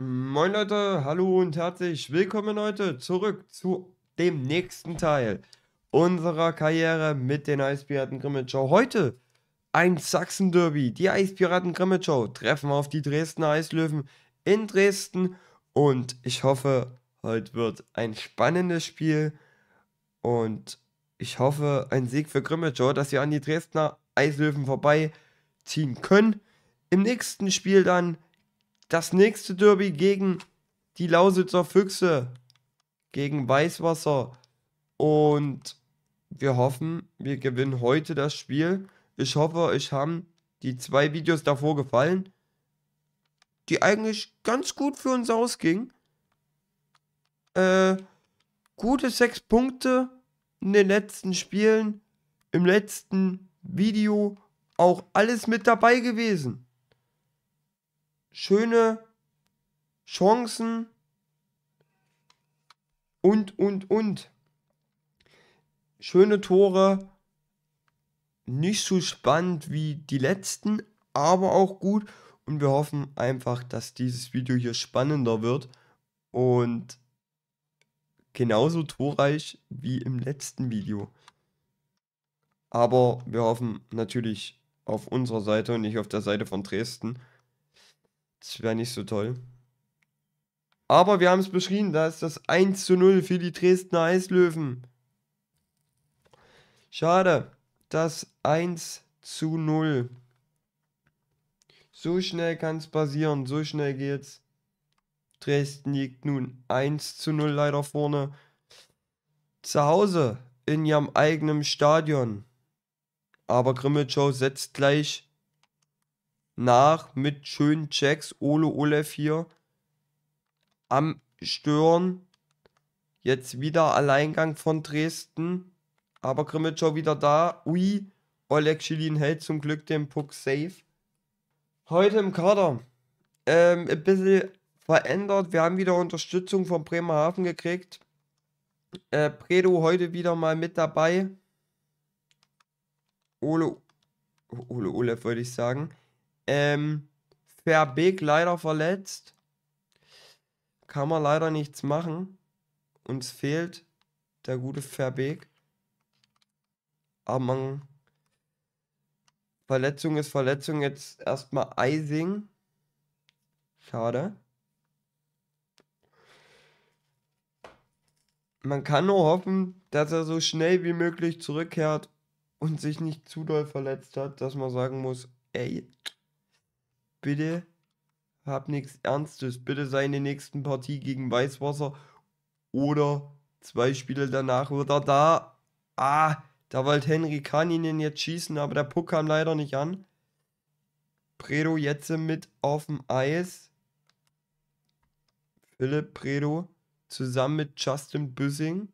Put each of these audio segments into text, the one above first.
Moin Leute, hallo und herzlich willkommen heute zurück zu dem nächsten Teil unserer Karriere mit den Eispiraten Grimmage Show. Heute ein Sachsen Derby. Die Eispiraten Grimmage Show treffen auf die Dresdner Eislöwen in Dresden und ich hoffe, heute wird ein spannendes Spiel und ich hoffe, ein Sieg für Grimmage Show, dass wir an die Dresdner Eislöwen vorbeiziehen können. Im nächsten Spiel dann das nächste Derby gegen die Lausitzer Füchse. Gegen Weißwasser. Und wir hoffen, wir gewinnen heute das Spiel. Ich hoffe, euch haben die zwei Videos davor gefallen, die eigentlich ganz gut für uns ausgingen. Äh, gute sechs Punkte in den letzten Spielen, im letzten Video auch alles mit dabei gewesen schöne Chancen und, und, und. Schöne Tore, nicht so spannend wie die letzten, aber auch gut. Und wir hoffen einfach, dass dieses Video hier spannender wird und genauso torreich wie im letzten Video. Aber wir hoffen natürlich auf unserer Seite und nicht auf der Seite von Dresden. Das wäre nicht so toll. Aber wir haben es beschrieben, da ist das 1 zu 0 für die Dresdner Eislöwen. Schade, das 1 zu 0. So schnell kann es passieren, so schnell geht's. Dresden liegt nun 1 zu 0 leider vorne. Zu Hause in ihrem eigenen Stadion. Aber Grimmelschau setzt gleich nach mit schönen Checks. Ole Olef hier am Stören. Jetzt wieder Alleingang von Dresden. Aber Grimmitschau wieder da. Ui, Oleg Schilin hält zum Glück den Puck safe. Heute im Kader. Ähm, ein bisschen verändert. Wir haben wieder Unterstützung von Bremerhaven gekriegt. Äh, Predo heute wieder mal mit dabei. Ole, Ole Olef würde ich sagen. Ähm, Verbeek leider verletzt. Kann man leider nichts machen. Uns fehlt der gute Verbeek. Aber man. Verletzung ist Verletzung. Jetzt erstmal Eising. Schade. Man kann nur hoffen, dass er so schnell wie möglich zurückkehrt und sich nicht zu doll verletzt hat, dass man sagen muss, ey, bitte hab nichts Ernstes. Bitte sei in der nächsten Partie gegen Weißwasser oder zwei Spiele danach wird er da. Ah, da wollte Henry Kaninen jetzt schießen, aber der Puck kam leider nicht an. Predo jetzt mit auf dem Eis. Philipp Predo zusammen mit Justin Büssing.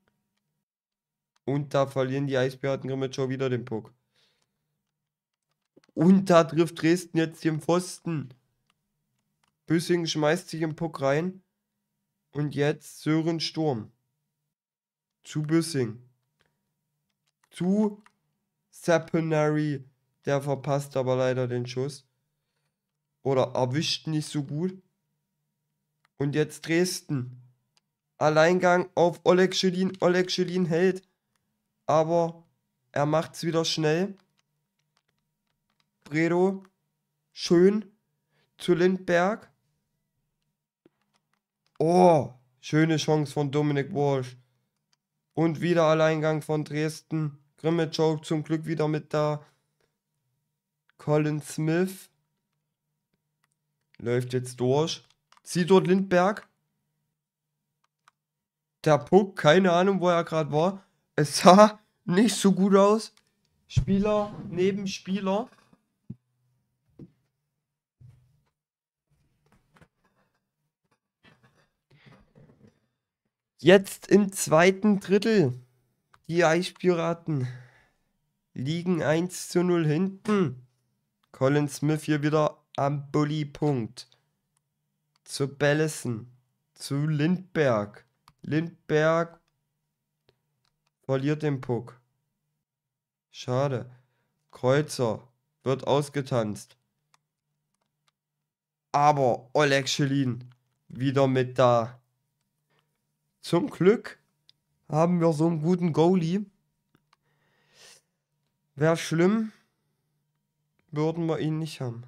Und da verlieren die Eisbärten schon wieder den Puck. Und da trifft Dresden jetzt den Pfosten. Büssing schmeißt sich im Puck rein. Und jetzt Sören Sturm. Zu Büssing. Zu Sapinary. Der verpasst aber leider den Schuss. Oder erwischt nicht so gut. Und jetzt Dresden. Alleingang auf Oleg Schelin. Oleg Schelin hält. Aber er macht es wieder schnell. Bredo, Schön, zu Lindberg. Oh, schöne Chance von Dominik Walsh. Und wieder Alleingang von Dresden. Grimme Joke zum Glück wieder mit da. Colin Smith läuft jetzt durch. Sieht dort Lindberg. Der Puck, keine Ahnung, wo er gerade war. Es sah nicht so gut aus. Spieler neben Spieler. Jetzt im zweiten Drittel. Die Eispiraten liegen 1 zu 0 hinten. Colin Smith hier wieder am Bullypunkt. Zu Bellison. Zu Lindberg. Lindberg verliert den Puck. Schade. Kreuzer wird ausgetanzt. Aber Oleg Schelin wieder mit da. Zum Glück haben wir so einen guten Goalie. Wäre schlimm, würden wir ihn nicht haben.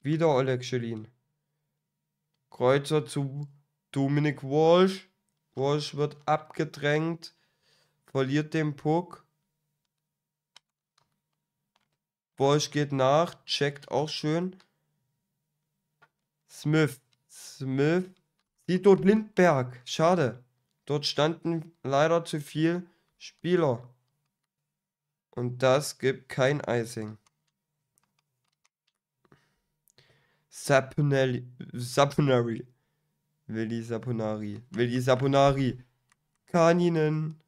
Wieder Oleg Schelin. Kreuzer zu Dominik Walsh. Walsh wird abgedrängt, verliert den Puck. Walsh geht nach, checkt auch schön. Smith Smith, Sieht dort Lindberg. Schade. Dort standen leider zu viele Spieler. Und das gibt kein Icing. Saponelli, Saponari. Willi Saponari. Willi Saponari. Kaninen.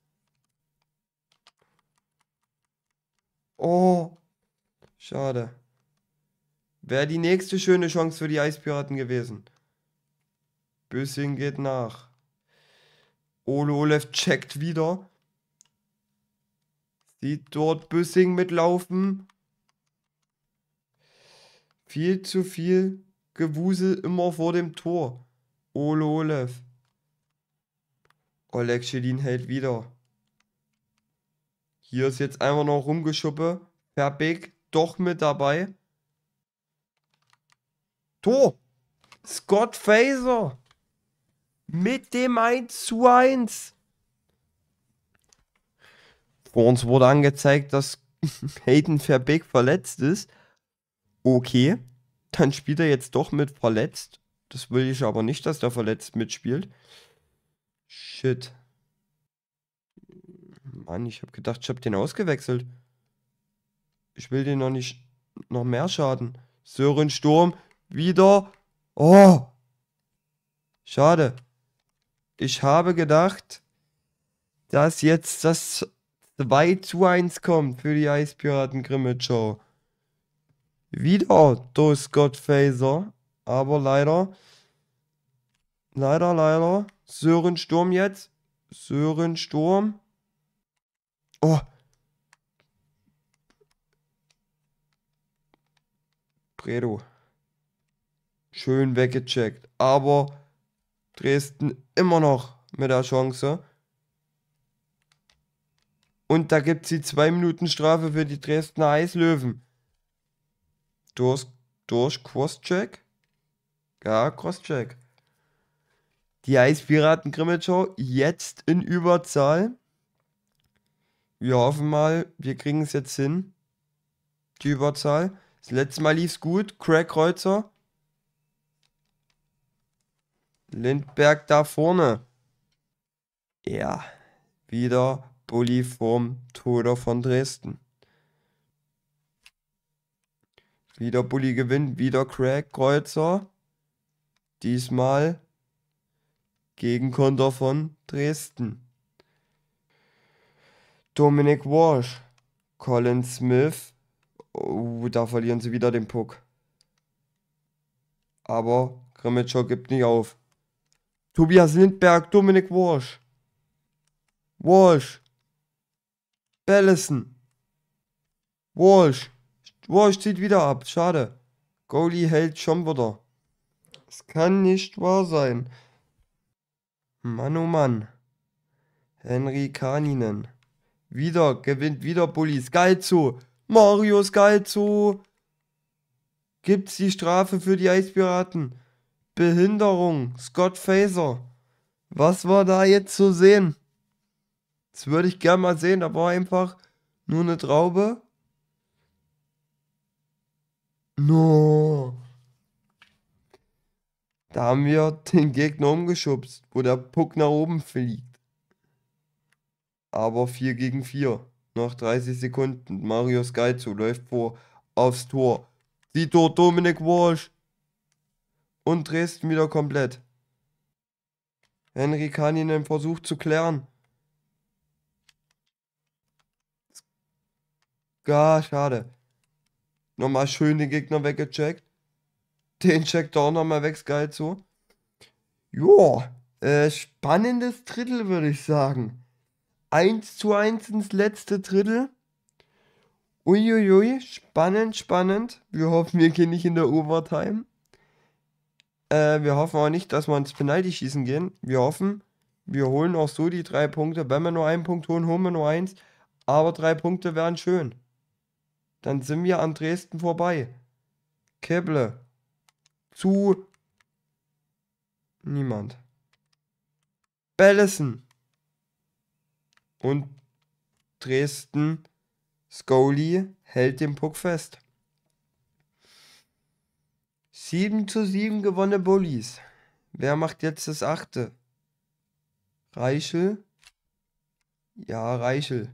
Oh. Schade. Wäre die nächste schöne Chance für die Eispiraten gewesen. Bösing geht nach. Olo Olef checkt wieder. Sieht dort Büssing mitlaufen. Viel zu viel Gewusel immer vor dem Tor. Olo Olef. Oleg Schedin hält wieder. Hier ist jetzt einfach noch rumgeschuppe. Verbeek doch mit dabei. Tor! Scott Faser! Mit dem 1 zu 1. Vor uns wurde angezeigt, dass Hayden Verbeek verletzt ist. Okay, dann spielt er jetzt doch mit verletzt. Das will ich aber nicht, dass der verletzt mitspielt. Shit. Mann, ich habe gedacht, ich habe den ausgewechselt. Ich will den noch nicht noch mehr Schaden. Sören Sturm wieder. Oh. Schade. Ich habe gedacht, dass jetzt das 2 zu 1 kommt für die Eispiraten Grimmett Show. Wieder durch Scott Faser, aber leider, leider, leider, Sören Sturm jetzt, Sören Sturm. Oh. Bredo. Schön weggecheckt, aber Dresden immer noch mit der Chance. Und da gibt sie zwei Minuten Strafe für die Dresdner Eislöwen. Durch, durch Crosscheck? Ja, Crosscheck. Die Eispiraten Grimmitschau jetzt in Überzahl. Wir hoffen mal, wir kriegen es jetzt hin. Die Überzahl. Das letzte Mal lief es gut. Craig Kreuzer Lindberg da vorne. Ja, wieder Bulli vom Tode von Dresden. Wieder Bulli gewinnt, wieder Craig Kreuzer. Diesmal gegen Konter von Dresden. Dominic Walsh, Colin Smith. Oh, da verlieren sie wieder den Puck. Aber Grimmitschau gibt nicht auf. Tobias Lindberg, Dominik Walsh. Walsh. Bellison. Walsh. Walsh zieht wieder ab. Schade. Goalie hält schon wieder. Es kann nicht wahr sein. Mann, oh Mann. Henry Kaninen. Wieder, gewinnt wieder Bullis. Galzo. Marius Galzo. Gibt's die Strafe für die Eispiraten? Behinderung, Scott Faser. Was war da jetzt zu sehen? Das würde ich gerne mal sehen. Da war einfach nur eine Traube. No. Da haben wir den Gegner umgeschubst, wo der Puck nach oben fliegt. Aber 4 gegen 4. Nach 30 Sekunden. Mario Sky läuft vor aufs Tor. Sieht dort Dominik Walsh und Dresden wieder komplett. Henry kann ihnen Versuch zu klären. Gar schade. Nochmal schön den Gegner weggecheckt. Den checkt er auch nochmal weg, geil zu. Joa, äh, spannendes Drittel würde ich sagen. 1 zu 1 ins letzte Drittel. Uiuiui, spannend, spannend. Wir hoffen, wir gehen nicht in der Overtime. Äh, wir hoffen auch nicht, dass wir ins Penalty schießen gehen. Wir hoffen, wir holen auch so die drei Punkte. Wenn wir nur einen Punkt holen, holen wir nur eins. Aber drei Punkte wären schön. Dann sind wir an Dresden vorbei. Kibble. Zu. Niemand. Bellison. Und Dresden. Scully hält den Puck fest. 7 zu 7 gewonnene Bullies. Wer macht jetzt das achte? Reichel? Ja, Reichel.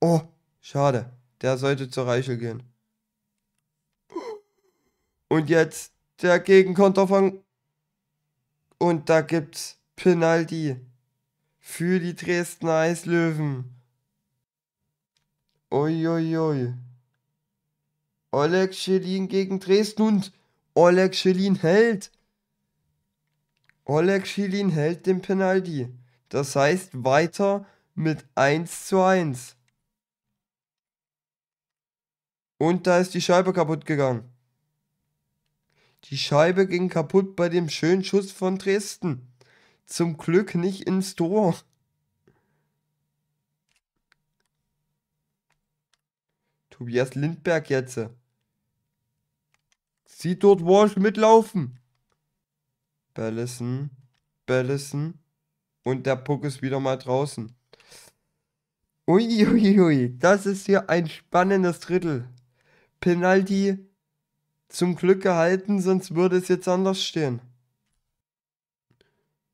Oh, schade. Der sollte zu Reichel gehen. Und jetzt der Gegenkonter von... Und da gibt's Penalty für die Dresdner Eislöwen. Uiuiui. Oleg Schelin gegen Dresden und Oleg Schilin hält. Oleg Schilin hält den Penalty. Das heißt weiter mit 1 zu 1. Und da ist die Scheibe kaputt gegangen. Die Scheibe ging kaputt bei dem schönen Schuss von Dresden. Zum Glück nicht ins Tor. Tobias Lindberg jetzt. Sieht dort Walsh mitlaufen. Bellison, Bellison. Und der Puck ist wieder mal draußen. Uiuiui, ui, ui. das ist hier ein spannendes Drittel. Penalty zum Glück gehalten, sonst würde es jetzt anders stehen.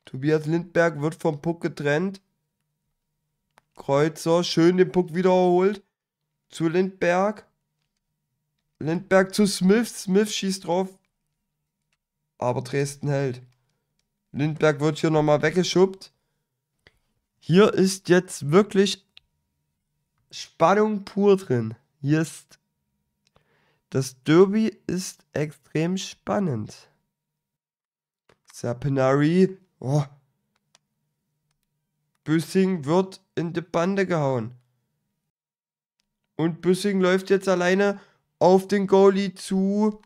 Tobias Lindberg wird vom Puck getrennt. Kreuzer schön den Puck wiederholt. Zu Lindberg. Lindberg zu Smith. Smith schießt drauf. Aber Dresden hält. Lindberg wird hier nochmal weggeschubbt. Hier ist jetzt wirklich Spannung pur drin. Hier ist. Das Derby ist extrem spannend. Sapinari. Oh. Büssing wird in die Bande gehauen. Und Büssing läuft jetzt alleine auf den Goalie zu.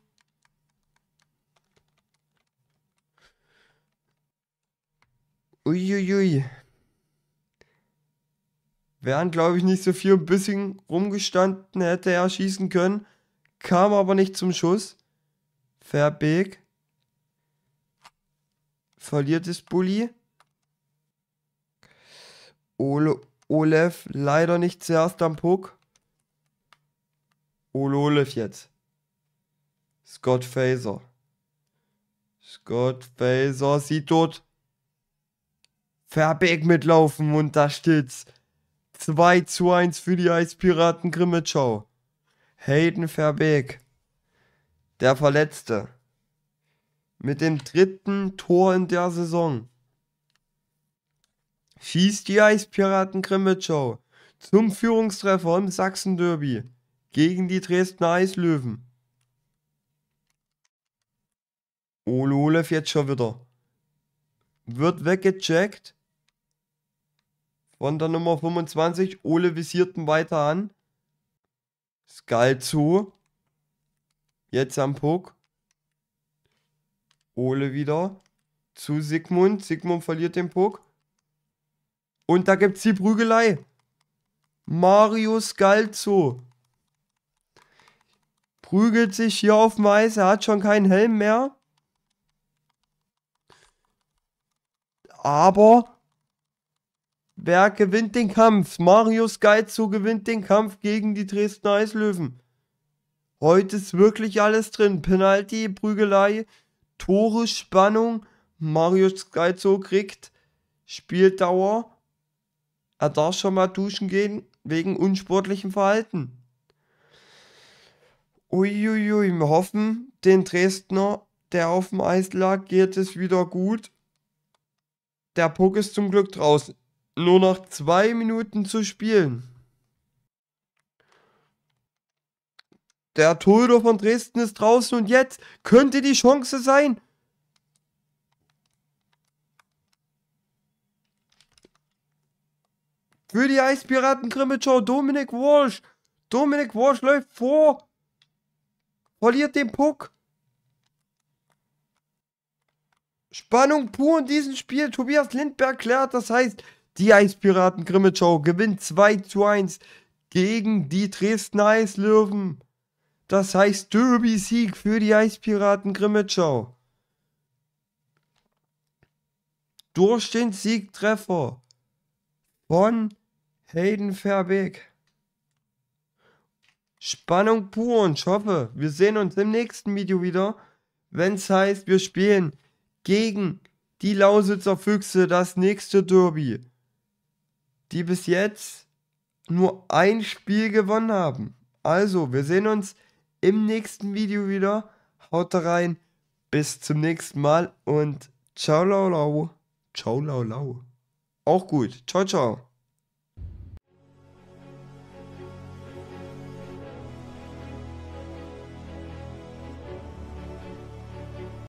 Uiuiui. Wären, glaube ich, nicht so viel ein bisschen rumgestanden, hätte er schießen können. Kam aber nicht zum Schuss. Verbeek. Verliert es Bulli. Ole, Olef leider nicht zuerst am Puck. Ulo jetzt. Scott Faser. Scott Faser sieht dort Verbeck mitlaufen und da steht's 2 zu 1 für die Eispiraten Grimmitschau. Hayden Verbeek, der Verletzte, mit dem dritten Tor in der Saison. Schießt die Eispiraten Grimmitschau zum Führungstreffer im Sachsen-Derby gegen die Dresdner Eislöwen. Ole Olaf jetzt schon wieder. Wird weggecheckt. Von der Nummer 25. Ole visierten weiter an. Skal zu. Jetzt am Puck. Ole wieder. Zu Sigmund. Sigmund verliert den Puck. Und da gibt es die Prügelei. Mario Skalzo prügelt sich hier auf dem Eis, er hat schon keinen Helm mehr. Aber wer gewinnt den Kampf? Marius Geizu gewinnt den Kampf gegen die Dresdner Eislöwen. Heute ist wirklich alles drin. Penalty, Prügelei, Tore, Spannung. Marius Geizo kriegt Spieldauer. Er darf schon mal duschen gehen wegen unsportlichem Verhalten. Uiuiui, wir hoffen, den Dresdner, der auf dem Eis lag, geht es wieder gut. Der Puck ist zum Glück draußen. Nur noch zwei Minuten zu spielen. Der Torhüter von Dresden ist draußen und jetzt könnte die Chance sein. Für die Eispiraten Grimmitschau Dominik Walsh. Dominik Walsh läuft vor Verliert den Puck. Spannung pur in diesem Spiel. Tobias Lindberg klärt, das heißt, die Eispiraten Grimmitschau gewinnt 2 zu 1 gegen die Dresden Eislöwen. Das heißt Derby-Sieg für die Eispiraten Grimmitschau. Durch den Siegtreffer von Hayden Verbeek. Spannung pur und ich hoffe, wir sehen uns im nächsten Video wieder, wenn es heißt, wir spielen gegen die Lausitzer Füchse das nächste Derby, die bis jetzt nur ein Spiel gewonnen haben. Also, wir sehen uns im nächsten Video wieder. Haut rein, bis zum nächsten Mal und ciao lau lau. Ciao lau lau. Auch gut. Ciao, ciao.